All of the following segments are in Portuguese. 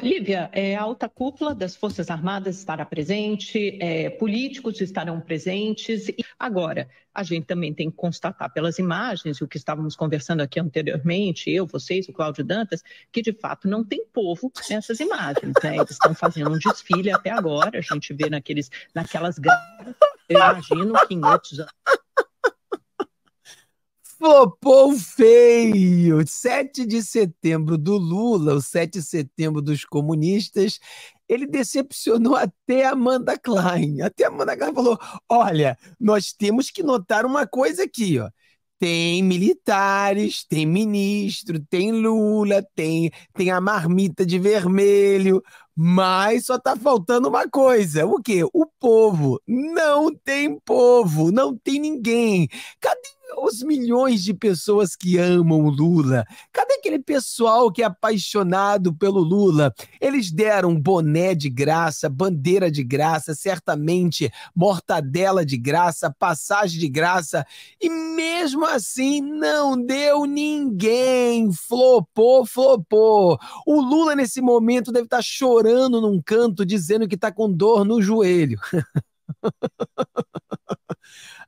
Lívia, é, a alta cúpula das Forças Armadas estará presente, é, políticos estarão presentes. E agora, a gente também tem que constatar pelas imagens, o que estávamos conversando aqui anteriormente, eu, vocês, o Cláudio Dantas, que de fato não tem povo nessas imagens. Né? Eles estão fazendo um desfile até agora, a gente vê naqueles, naquelas grades. Eu imagino que em outros anos Flopou feio! 7 de setembro do Lula, o 7 de setembro dos comunistas, ele decepcionou até Amanda Klein. Até Amanda Klein falou: olha, nós temos que notar uma coisa aqui, ó. Tem militares, tem ministro, tem Lula, tem, tem a marmita de vermelho, mas só tá faltando uma coisa, o quê? O povo. Não tem povo, não tem ninguém. Cadê os milhões de pessoas que amam o Lula? Cadê aquele pessoal que é apaixonado pelo Lula? Eles deram boné de graça, bandeira de graça, certamente mortadela de graça, passagem de graça, e mesmo assim não deu ninguém. Flopou, flopou. O Lula, nesse momento, deve estar chorando num canto, dizendo que está com dor no joelho.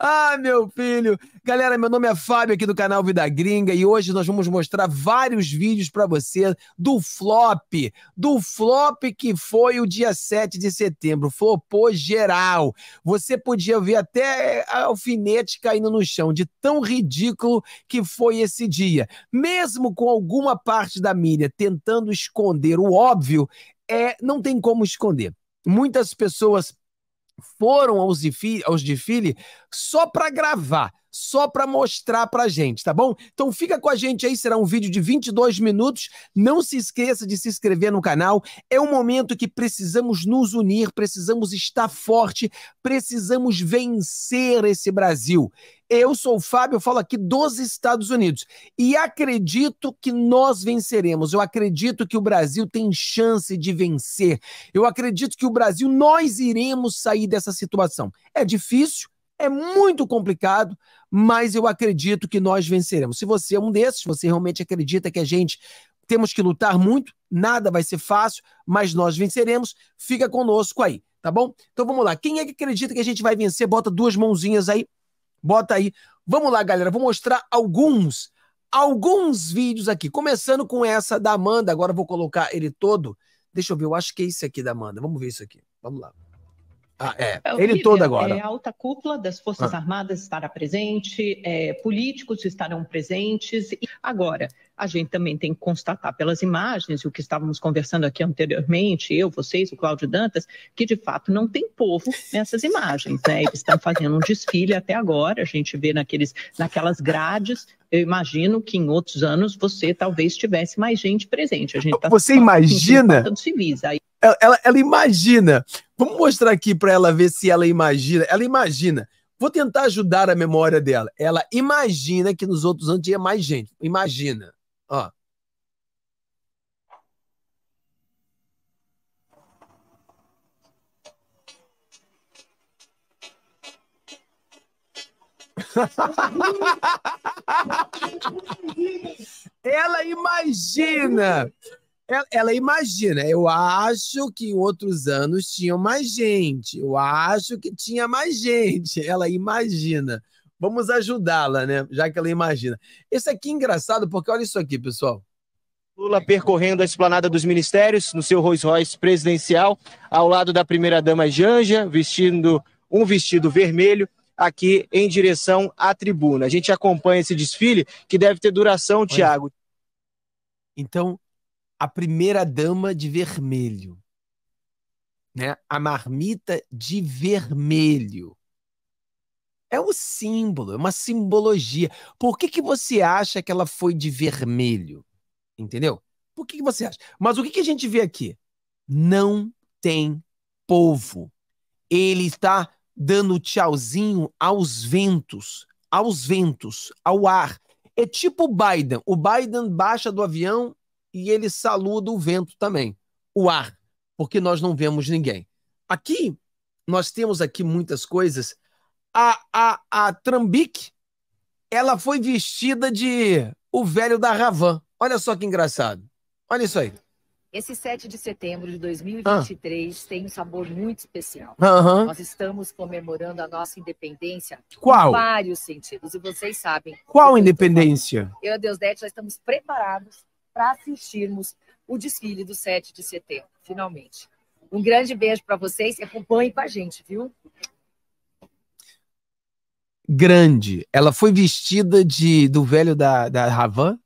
ah, meu filho! Galera, meu nome é Fábio aqui do canal Vida Gringa e hoje nós vamos mostrar vários vídeos para você do flop, do flop que foi o dia 7 de setembro, flopou geral. Você podia ver até alfinete caindo no chão de tão ridículo que foi esse dia. Mesmo com alguma parte da mídia tentando esconder o óbvio, é, não tem como esconder. Muitas pessoas foram aos desfiles aos desfile só para gravar só para mostrar para gente, tá bom? Então fica com a gente aí, será um vídeo de 22 minutos. Não se esqueça de se inscrever no canal. É um momento que precisamos nos unir, precisamos estar forte, precisamos vencer esse Brasil. Eu sou o Fábio, eu falo aqui dos Estados Unidos e acredito que nós venceremos. Eu acredito que o Brasil tem chance de vencer. Eu acredito que o Brasil, nós iremos sair dessa situação. É difícil, é muito complicado, mas eu acredito que nós venceremos. Se você é um desses, você realmente acredita que a gente temos que lutar muito, nada vai ser fácil, mas nós venceremos. Fica conosco aí, tá bom? Então vamos lá. Quem é que acredita que a gente vai vencer? Bota duas mãozinhas aí. Bota aí. Vamos lá, galera. Vou mostrar alguns alguns vídeos aqui, começando com essa da Amanda. Agora vou colocar ele todo. Deixa eu ver, eu acho que é esse aqui da Amanda. Vamos ver isso aqui. Vamos lá. Ah, é. é Ele todo agora. É, a alta cúpula das Forças ah. Armadas estará presente, é, políticos estarão presentes. E agora, a gente também tem que constatar pelas imagens, o que estávamos conversando aqui anteriormente, eu, vocês, o Cláudio Dantas, que de fato não tem povo nessas imagens. Né? Eles estão fazendo um desfile até agora, a gente vê naqueles, naquelas grades. Eu imagino que em outros anos você talvez tivesse mais gente presente. A gente tá você imagina? Civis, aí... ela, ela, ela imagina Vamos mostrar aqui para ela ver se ela imagina. Ela imagina. Vou tentar ajudar a memória dela. Ela imagina que nos outros anos tinha mais gente. Imagina. Ó. ela imagina ela, ela, imagina, eu acho que em outros anos tinha mais gente, eu acho que tinha mais gente. Ela imagina. Vamos ajudá-la, né? Já que ela imagina. Esse aqui é engraçado, porque olha isso aqui, pessoal. Lula percorrendo a esplanada dos ministérios no seu Rolls Royce presidencial, ao lado da primeira-dama Janja, vestindo um vestido vermelho, aqui em direção à tribuna. A gente acompanha esse desfile, que deve ter duração, Tiago. Então, a primeira dama de vermelho, né? A marmita de vermelho. É o um símbolo, é uma simbologia. Por que, que você acha que ela foi de vermelho? Entendeu? Por que, que você acha? Mas o que, que a gente vê aqui? Não tem povo. Ele está dando tchauzinho aos ventos, aos ventos, ao ar. É tipo o Biden. O Biden baixa do avião e ele saluda o vento também, o ar, porque nós não vemos ninguém. Aqui, nós temos aqui muitas coisas. A, a, a Trambique, ela foi vestida de o velho da Ravan. Olha só que engraçado. Olha isso aí. Esse 7 de setembro de 2023 ah. tem um sabor muito especial. Uhum. Nós estamos comemorando a nossa independência Qual? em vários sentidos. E vocês sabem. Qual independência? Eu e a Deusdete, nós estamos preparados para assistirmos o desfile do 7 de setembro, finalmente. Um grande beijo para vocês e acompanhem com a gente, viu? Grande. Ela foi vestida de do velho da, da Havan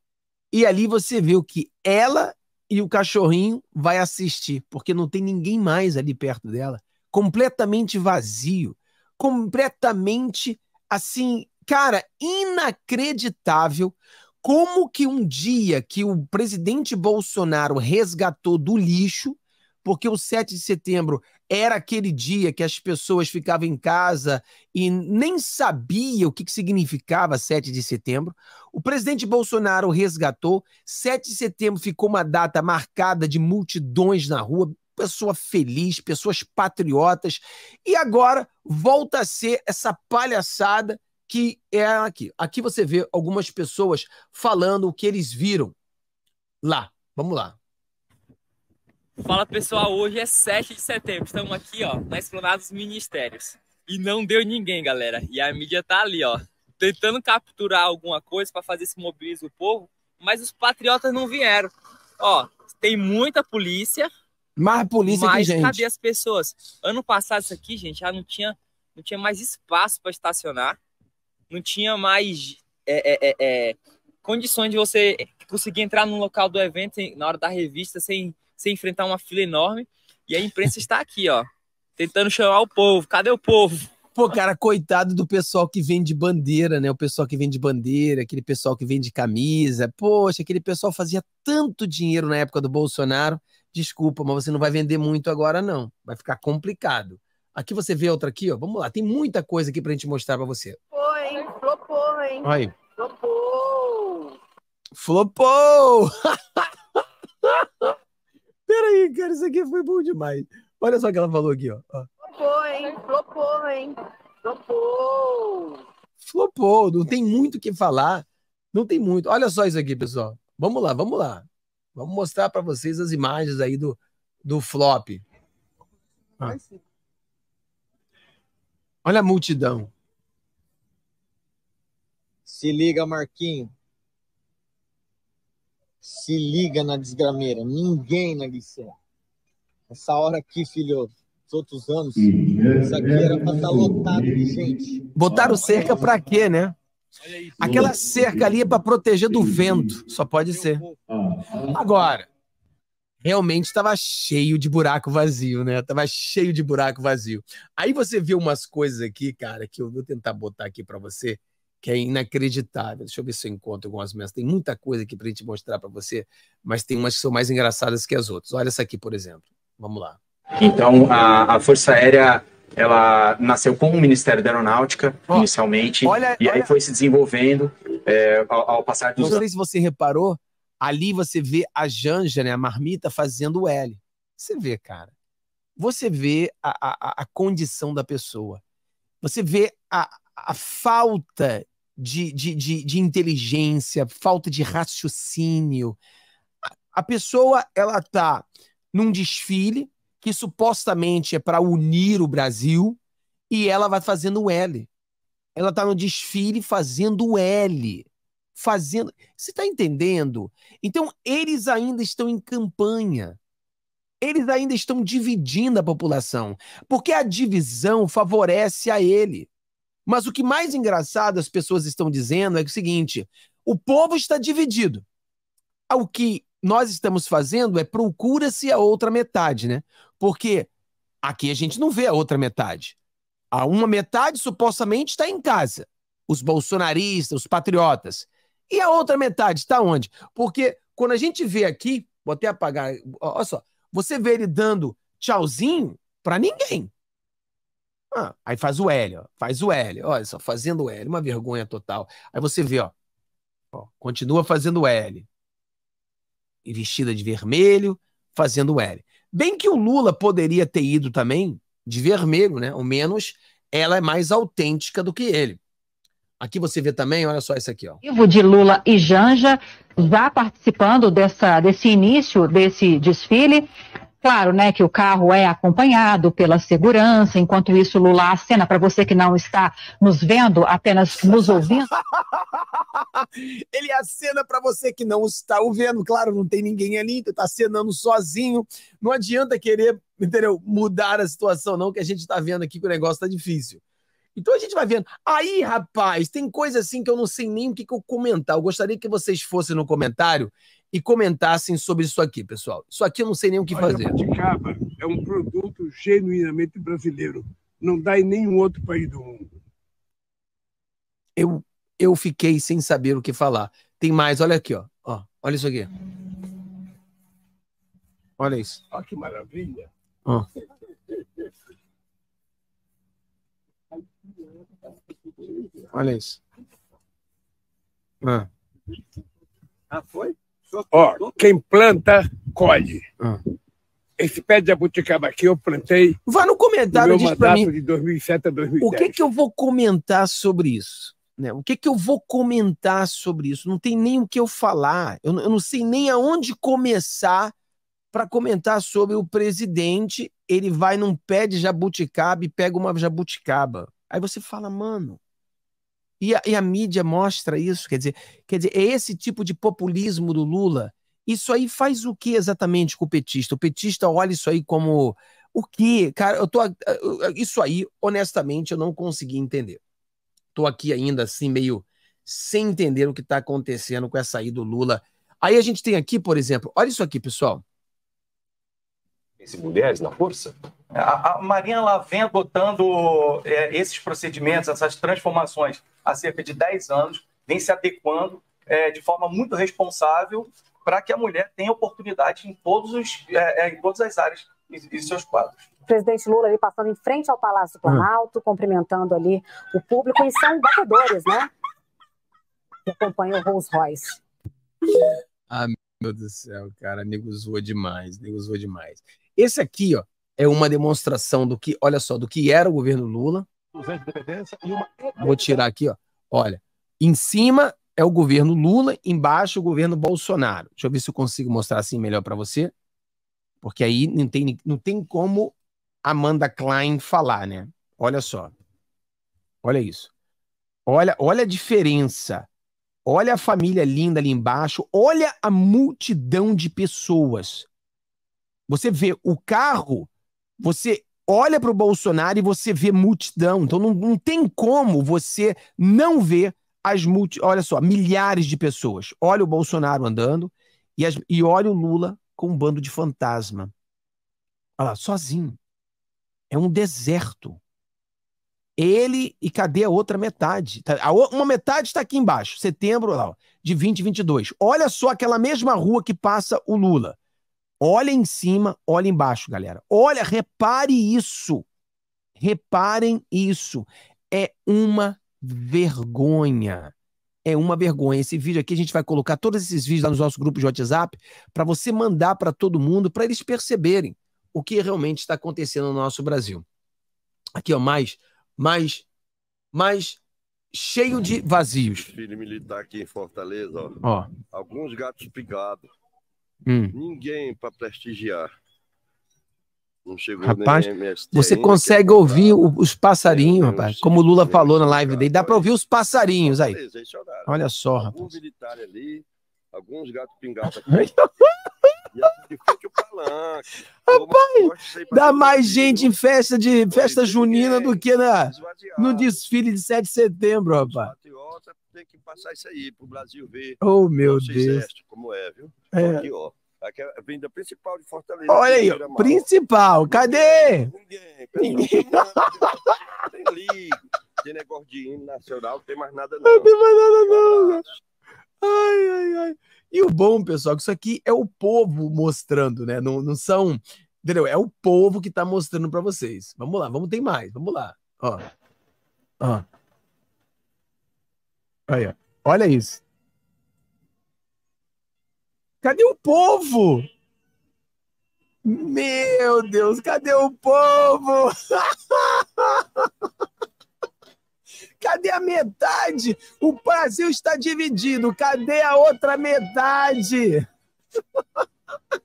e ali você viu que ela e o cachorrinho vai assistir, porque não tem ninguém mais ali perto dela. Completamente vazio. Completamente, assim, cara, inacreditável como que um dia que o presidente Bolsonaro resgatou do lixo, porque o 7 de setembro era aquele dia que as pessoas ficavam em casa e nem sabia o que, que significava 7 de setembro. O presidente Bolsonaro resgatou. 7 de setembro ficou uma data marcada de multidões na rua, pessoa feliz, pessoas patriotas. E agora volta a ser essa palhaçada que é aqui. Aqui você vê algumas pessoas falando o que eles viram lá. Vamos lá. Fala pessoal, hoje é 7 de setembro. Estamos aqui, ó, na Esplanada dos Ministérios. E não deu ninguém, galera. E a mídia tá ali, ó, tentando capturar alguma coisa para fazer se mobilizar o povo, mas os patriotas não vieram. Ó, tem muita polícia. Mais polícia mas que gente. Mas cadê as pessoas? Ano passado isso aqui, gente, já não tinha, não tinha mais espaço para estacionar não tinha mais é é, é, é, condições de você conseguir entrar no local do evento na hora da revista sem, sem enfrentar uma fila enorme. E a imprensa está aqui, ó, tentando chamar o povo. Cadê o povo? Pô, cara, coitado do pessoal que vende bandeira, né? O pessoal que vende bandeira, aquele pessoal que vende camisa. Poxa, aquele pessoal fazia tanto dinheiro na época do Bolsonaro. Desculpa, mas você não vai vender muito agora, não. Vai ficar complicado. Aqui você vê outra aqui, ó. Vamos lá, tem muita coisa aqui pra gente mostrar pra você. Flopou, hein? Aí. Flopou! Flopou! Peraí, cara, isso aqui foi bom demais. Olha só o que ela falou aqui, ó. Flopou, hein? Flopou, hein? Flopou! Flopou, não tem muito o que falar. Não tem muito. Olha só isso aqui, pessoal. Vamos lá, vamos lá. Vamos mostrar para vocês as imagens aí do, do flop. Ah. Olha a multidão. Se liga, Marquinho. Se liga na desgrameira. Ninguém na Glicéria. Essa hora aqui, filho, dos outros anos, isso aqui era pra estar tá lotado de gente. Botaram ah, cerca pra quê, né? Aquela cerca ali é pra proteger do vento. Só pode ser. Ah, ah. Agora, realmente estava cheio de buraco vazio, né? Tava cheio de buraco vazio. Aí você viu umas coisas aqui, cara, que eu vou tentar botar aqui para você, que é inacreditável. Deixa eu ver se eu encontro algumas mensagens. Tem muita coisa aqui para gente mostrar para você, mas tem umas que são mais engraçadas que as outras. Olha essa aqui, por exemplo. Vamos lá. Então, a, a Força Aérea ela nasceu com o Ministério da Aeronáutica oh, inicialmente olha, e olha. aí foi se desenvolvendo é, ao, ao, passar dos anos. Não sei se você reparou, ali você vê a Janja, né, a marmita fazendo o L. Você vê, cara. Você vê a, a, a condição da pessoa. Você vê a, a falta de, de, de, de inteligência, falta de raciocínio. A, pessoa ela tá num desfile que supostamente é para unir o Brasil e ela vai fazendo o L. Ela tá no desfile fazendo o L fazendo. Você está entendendo? Então, eles ainda estão em campanha. Eles ainda estão dividindo a população. Porque a divisão favorece a ele. Mas o que mais engraçado as pessoas estão dizendo é, é o seguinte: o povo está dividido. Ah, o que nós estamos fazendo é procura-se a outra metade, né? Porque aqui a gente não vê a outra metade. A uma metade supostamente está em casa, os bolsonaristas, os patriotas. E a outra metade está onde? Porque quando a gente vê aqui, vou até apagar, olha só, você vê ele dando tchauzinho para ninguém. Ah, aí faz o L, ó, faz o L, olha só, fazendo o L, uma vergonha total. Aí você vê, ó, ó continua fazendo o L, e vestida de vermelho, fazendo o L. Bem que o Lula poderia ter ido também de vermelho, né? Ao menos ela é mais autêntica do que ele. Aqui você vê também, olha só isso aqui, ó. Vivo de Lula e Janja já participando dessa, desse início desse desfile. Claro, né, que o carro é acompanhado pela segurança, enquanto isso Lula acena para você que não está nos vendo, apenas nos ouvindo. Ele é acena para você que não está ouvindo, claro, não tem ninguém ali, tu então está acenando sozinho. Não adianta querer, entendeu, mudar a situação não, que a gente está vendo aqui que o negócio está difícil. Então a gente vai vendo. Aí, rapaz, tem coisa assim que eu não sei nem o que, que eu comentar. Eu gostaria que vocês fossem no comentário e comentassem sobre isso aqui, pessoal. Isso aqui eu não sei nem o que Olha, fazer. A Jabuticaba é um produto genuinamente brasileiro. Não dá em nenhum outro país do mundo. Eu, eu fiquei sem saber o que falar. Tem mais, olha aqui, ó. ó olha isso aqui. Olha isso. Olha que maravilha. Ó. Olha isso. Ah. ah, foi? Ó, quem planta, colhe. Ah. Esse pé de jabuticaba aqui eu plantei. Vá no comentário no meu diz mandato mim, de 2007 a 2010. O que, que eu vou comentar sobre isso? Né? O que, que eu vou comentar sobre isso? Não tem nem o que eu falar. Eu, eu não sei nem aonde começar para comentar sobre o presidente. Ele vai num pé de jabuticaba e pega uma jabuticaba. Aí você fala, mano, e a, e a, mídia mostra isso, quer dizer, quer dizer, é esse tipo de populismo do Lula. Isso aí faz o que exatamente com o petista? O petista olha isso aí como o que, cara, eu tô isso aí, honestamente, eu não consegui entender. Tô aqui ainda assim meio sem entender o que está acontecendo com essa aí do Lula. Aí a gente tem aqui, por exemplo, olha isso aqui, pessoal homens e mulheres na força? A, a Marinha lá vem adotando é, esses procedimentos, essas transformações, há cerca de 10 anos, vem se adequando é, de forma muito responsável para que a mulher tenha oportunidade em, todos os, é, é em todas as áreas e, e seus quadros presidente Lula ali passando em frente ao Palácio hum. Planalto, hum. cumprimentando ali o público, e são batedores, né? Que acompanham o Rolls Royce. Ah, meu Deus do céu, cara, nego zoa demais, nego zoa demais. Esse aqui, ó, é uma demonstração do que, olha só, do que era o governo Lula. Vou tirar aqui, ó. Olha, em cima é o governo Lula, embaixo o governo Bolsonaro. Deixa eu ver se eu consigo mostrar assim melhor para você, porque aí não tem, não tem como Amanda Klein falar, né? Olha só. Olha isso. Olha, olha a diferença. Olha a família linda ali embaixo, olha a multidão de pessoas. Você vê o carro, você olha para o Bolsonaro e você vê multidão. Então não, não tem como você não ver as multi... Olha só, milhares de pessoas. Olha o Bolsonaro andando e, as... e olha o Lula com um bando de fantasma. Olha lá, sozinho. É um deserto. Ele e cadê a outra metade? Tá, uma metade está aqui embaixo, setembro lá, de 2022. Olha só aquela mesma rua que passa o Lula. Olha em cima, olha embaixo, galera. Olha, repare isso. Reparem isso. É uma vergonha. É uma vergonha. Esse vídeo aqui a gente vai colocar todos esses vídeos lá nos nossos grupos de WhatsApp para você mandar para todo mundo, para eles perceberem o que realmente está acontecendo no nosso Brasil. Aqui, ó, mais, mais, mais cheio de vazios. Filho militar aqui em Fortaleza, ó. ó. Alguns gatos picados. Hum. Ninguém para prestigiar. Não chegou rapaz, nem MST você ainda, é consegue ouvir o, os passarinhos, é, rapaz. Como o Lula falou na live dele, dá para ouvir os passarinhos aí. Olha só, rapaz. Um militar ali alguns gatos pingados aqui. Tá e aqui assim, fica o palanque. Rapaz, dá mais gente em festa de festa junina do é, que na, no desfile de 7 de setembro, rapaz. Patriota tem que passar isso aí pro Brasil ver. Oh, meu Deus. Como é, viu? É. Aqui, ó. Aqui é a vinda principal de Fortaleza. Olha aí, principal. Cadê? Ninguém. Ninguém. Tem ligo. Tem negócio de hino nacional, não tem mais nada não. Não tem mais nada não. Ai, ai, ai. E o bom, pessoal, que isso aqui é o povo mostrando, né? Não, não são. Entendeu? É o povo que tá mostrando para vocês. Vamos lá, vamos, tem mais. Vamos lá. Ó. Ó. Aí, ó. Olha isso. Cadê o povo? Meu Deus, cadê o povo? Cadê a metade? O Brasil está dividido. Cadê a outra metade?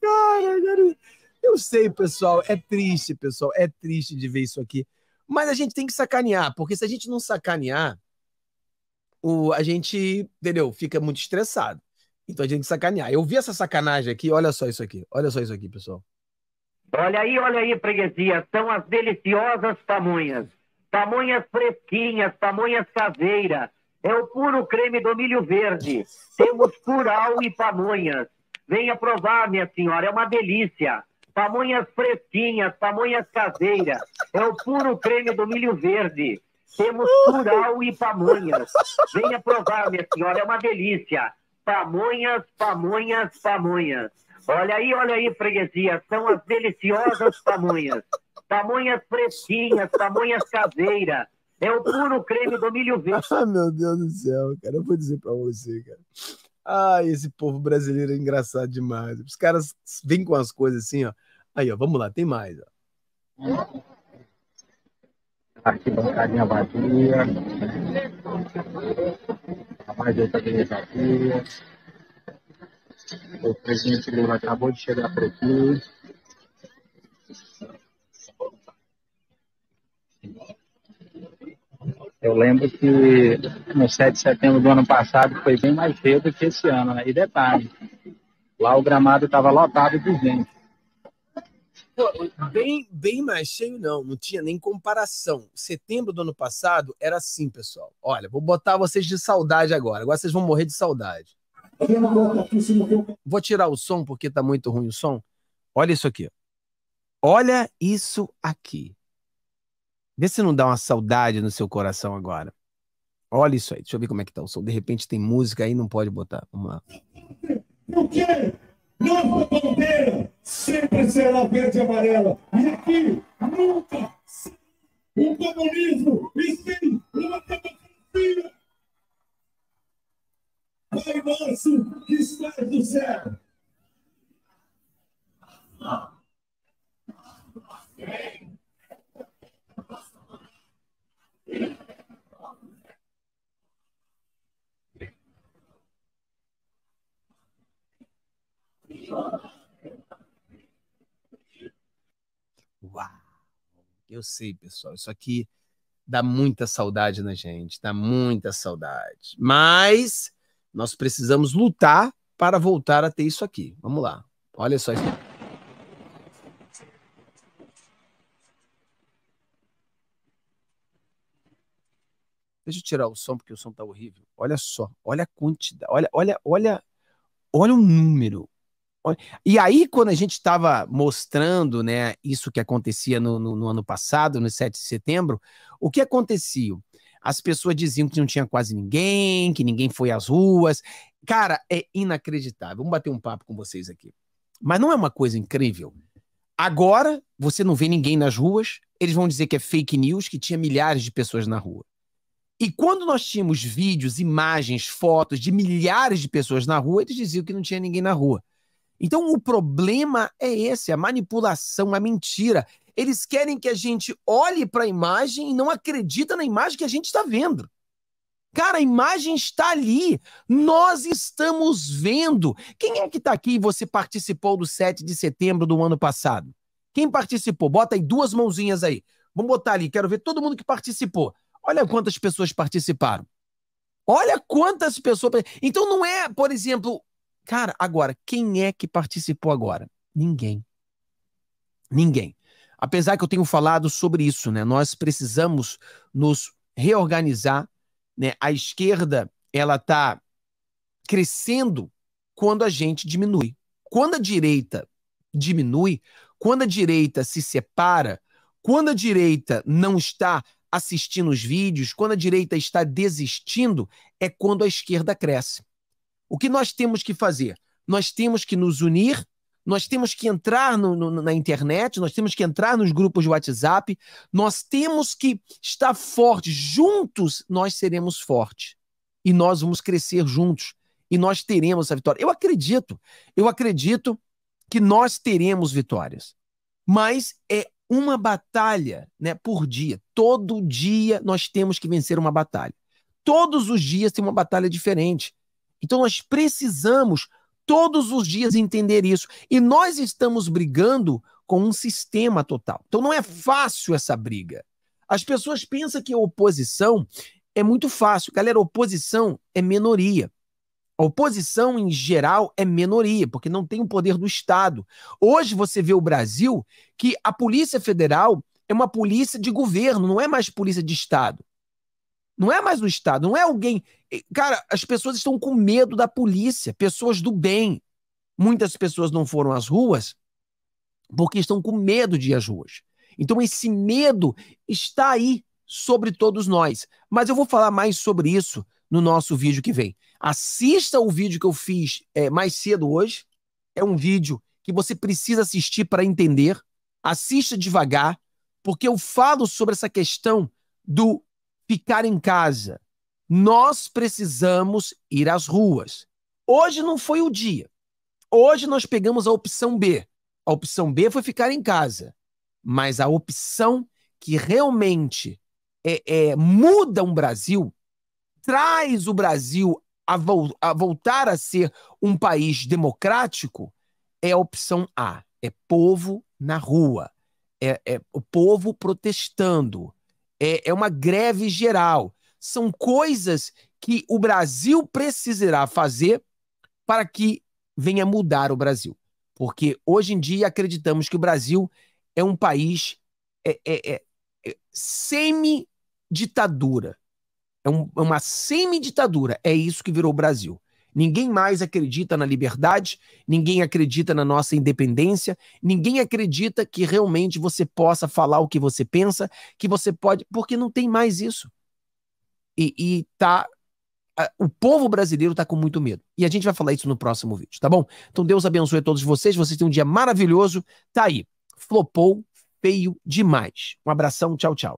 Cara, cara, eu sei, pessoal, é triste, pessoal, é triste de ver isso aqui. Mas a gente tem que sacanear, porque se a gente não sacanear, o, a gente, entendeu? Fica muito estressado. Então a gente tem que sacanear. Eu vi essa sacanagem aqui, olha só isso aqui, olha só isso aqui, pessoal. Olha aí, olha aí, freguesia, são as deliciosas pamonhas. Pamonhas fresquinhas, pamonhas caseira. É o puro creme do milho verde. Temos curau e pamonhas. Venha provar, minha senhora, é uma delícia. Pamonhas fresquinhas, pamonhas caseira. É o puro creme do milho verde. Temos curau e pamonhas. Venha provar, minha senhora, é uma delícia. Pamonhas, pamonhas, pamonhas. Olha aí, olha aí, freguesia, são as deliciosas pamonhas. Pamonhas fresquinhas, pamonhas caseiras. É o puro creme do milho verde. Ah, meu Deus do céu, cara, eu vou dizer pra você, cara. Ah, esse povo brasileiro é engraçado demais. Os caras vêm com as coisas assim, ó. Aí, ó, vamos lá, tem mais, ó. Aqui, bancadinha vazia. A mais outra aqui. O presidente Lula acabou de chegar por aqui. Eu lembro que no 7 de setembro do ano passado foi bem mais feio do que esse ano, né? E detalhe, lá o gramado estava lotado de gente. Bem, bem mais cheio, não. Não tinha nem comparação. Setembro do ano passado era assim, pessoal. Olha, vou botar vocês de saudade agora. Agora vocês vão morrer de saudade. Vou tirar o som porque está muito ruim o som. Olha isso aqui. Olha isso aqui. Vê se não dá uma saudade no seu coração agora. Olha isso aí. Deixa eu ver como é que tá o som. De repente tem música aí, não pode botar. Vamos lá. Porque Nova bandeira sempre será verde e amarela. E aqui nunca o comunismo e sim uma democracia Pai nosso que está no céu. Uau! Eu sei, pessoal, isso aqui dá muita saudade na gente, dá muita saudade. Mas nós precisamos lutar para voltar a ter isso aqui. Vamos lá. Olha só isso. Deixa eu tirar o som porque o som tá horrível. Olha só, olha a quantidade, olha, olha, olha, olha o número. E aí quando a gente estava mostrando, né, isso que acontecia no, no, no ano passado, no 7 de setembro, o que acontecia? As pessoas diziam que não tinha quase ninguém, que ninguém foi às ruas. Cara, é inacreditável. Vamos bater um papo com vocês aqui. Mas não é uma coisa incrível? Agora, você não vê ninguém nas ruas, eles vão dizer que é fake news, que tinha milhares de pessoas na rua. E quando nós tínhamos vídeos, imagens, fotos de milhares de pessoas na rua, eles diziam que não tinha ninguém na rua. Então o problema é esse, a manipulação, a mentira. Eles querem que a gente olhe para a imagem e não acredita na imagem que a gente está vendo. Cara, a imagem está ali. Nós estamos vendo. Quem é que está aqui e você participou do 7 de setembro do ano passado? Quem participou? Bota aí duas mãozinhas aí. Vamos botar ali. Quero ver todo mundo que participou. Olha quantas pessoas participaram. Olha quantas pessoas. Então não é, por exemplo, cara, agora, quem é que participou agora? Ninguém. Ninguém. Apesar que eu tenho falado sobre isso, né? Nós precisamos nos reorganizar, né? A esquerda, ela está crescendo quando a gente diminui. Quando a direita diminui, quando a direita se separa, quando a direita não está assistindo os vídeos, quando a direita está desistindo, é quando a esquerda cresce. O que nós temos que fazer? Nós temos que nos unir nós temos que entrar no, no, na internet, nós temos que entrar nos grupos de WhatsApp, nós temos que estar fortes. Juntos nós seremos fortes. E nós vamos crescer juntos. E nós teremos essa vitória. Eu acredito, eu acredito que nós teremos vitórias. Mas é uma batalha né, por dia. Todo dia nós temos que vencer uma batalha. Todos os dias tem uma batalha diferente. Então nós precisamos todos os dias entender isso. E nós estamos brigando com um sistema total. Então não é fácil essa briga. As pessoas pensam que oposição é muito fácil. Galera, oposição é minoria. A oposição, em geral, é minoria, porque não tem o poder do Estado. Hoje você vê o Brasil que a Polícia Federal é uma polícia de governo, não é mais polícia de Estado. Não é mais o Estado, não é alguém. Cara, as pessoas estão com medo da polícia, pessoas do bem. Muitas pessoas não foram às ruas porque estão com medo de ir às ruas. Então, esse medo está aí sobre todos nós. Mas eu vou falar mais sobre isso no nosso vídeo que vem. Assista o vídeo que eu fiz é, mais cedo hoje. É um vídeo que você precisa assistir para entender. Assista devagar, porque eu falo sobre essa questão do ficar em casa. Nós precisamos ir às ruas. Hoje não foi o dia. Hoje nós pegamos a opção B. A opção B foi ficar em casa. Mas a opção que realmente é, é, muda um Brasil, traz o Brasil a, a voltar a ser um país democrático, é a opção A. É povo na rua. É, é, o povo protestando, é, é uma greve geral. São coisas que o Brasil precisará fazer para que venha mudar o Brasil. Porque hoje em dia acreditamos que o Brasil é um país é, é, é, é semi-ditadura. É, um, é uma semi-ditadura. É isso que virou o Brasil. Ninguém mais acredita na liberdade, ninguém acredita na nossa independência, ninguém acredita que realmente você possa falar o que você pensa, que você pode, porque não tem mais isso. E, e tá. O povo brasileiro tá com muito medo. E a gente vai falar isso no próximo vídeo, tá bom? Então Deus abençoe a todos vocês, vocês têm um dia maravilhoso. Tá aí. Flopou feio demais. Um abração, tchau, tchau.